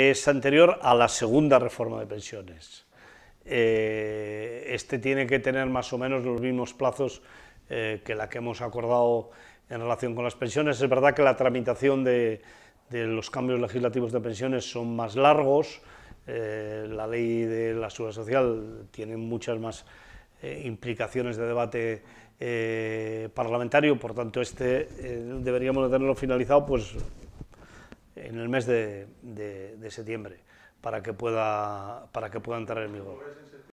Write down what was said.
Es anterior a la segunda reforma de pensiones. Eh, este tiene que tener más o menos los mismos plazos eh, que la que hemos acordado en relación con las pensiones. Es verdad que la tramitación de, los cambios legislativos de pensiones son más largos, eh, la ley de la seguridad social tiene muchas más implicaciones de debate parlamentario, por tanto este deberíamos de tenerlo finalizado pues en el mes de, de, septiembre para que, pueda, para que pueda entrar en vigor.